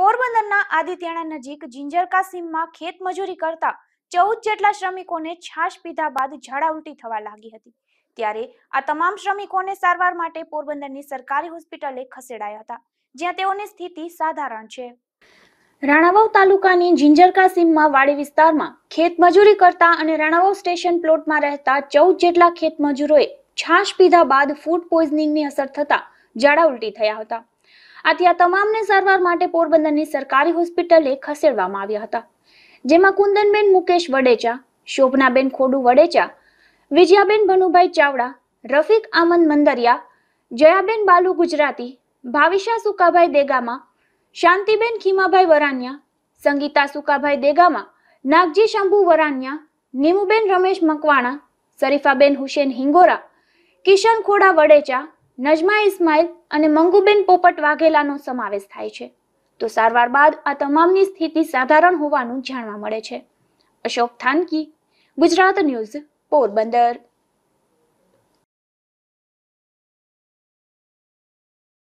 પોરબંદરના આદિત્યણા નજીક જિંજરકા સીમમાં ખેત મજૂરી કરતા ચૌદ જેટલા શ્રમિકોને છાશ પીધા બાદ ઝાડા ઉલટી થવા લાગી હતી ત્યારે આ તમામ શ્રમિકોને સારવાર માટે પોરબંદરની સરકારી હોસ્પિટલે ખસેડાયા હતા જ્યાં તેઓની સ્થિતિ સાધારણ છે રાણાવાવ તાલુકાની જિંજરકા સીમમાં વાડી વિસ્તારમાં ખેત મજૂરી કરતા અને રાણાવાવ સ્ટેશન પ્લોટમાં રહેતા ચૌદ જેટલા ખેત મજૂરોએ છાશ પીધા બાદ ફૂડ પોઈઝનિંગની અસર થતા ઝાડા ઉલટી થયા હતા આથી આ તમામને સારવાર માટે પોરબંદરની સરકારી હોસ્પિટલે ખસેડવામાં આવ્યા હતા જેમાં કુંદનબેન મુકેશ વડેચા શોભનાબેન ખોડુ વડેચા વિજયાબેન ભનુભાઈ ચાવડા રફીક આમંદ મંદરિયા જયાબેન બાલુ ગુજરાતી ભાવિશા સુકાભાઈ દેગામા શાંતિબેન ખીમાભાઈ વરાણિયા સંગીતા સુકાભાઈ દેગામા નાગજી શંભુ વરાણિયા નીમુબેન રમેશ મકવાણા શરીફાબેન હુસેન હિંગોરા કિશન ખોડા વડેચા નજમા ઇસ્માઇલ અને મંગુબેન પોપટ વાઘેલાનો સમાવેશ થાય છે તો સારવાર બાદ આ તમામની સ્થિતિ સાધારણ હોવાનું જાણવા મળે છે અશોક થાનકી ગુજરાત ન્યૂઝ પોરબંદર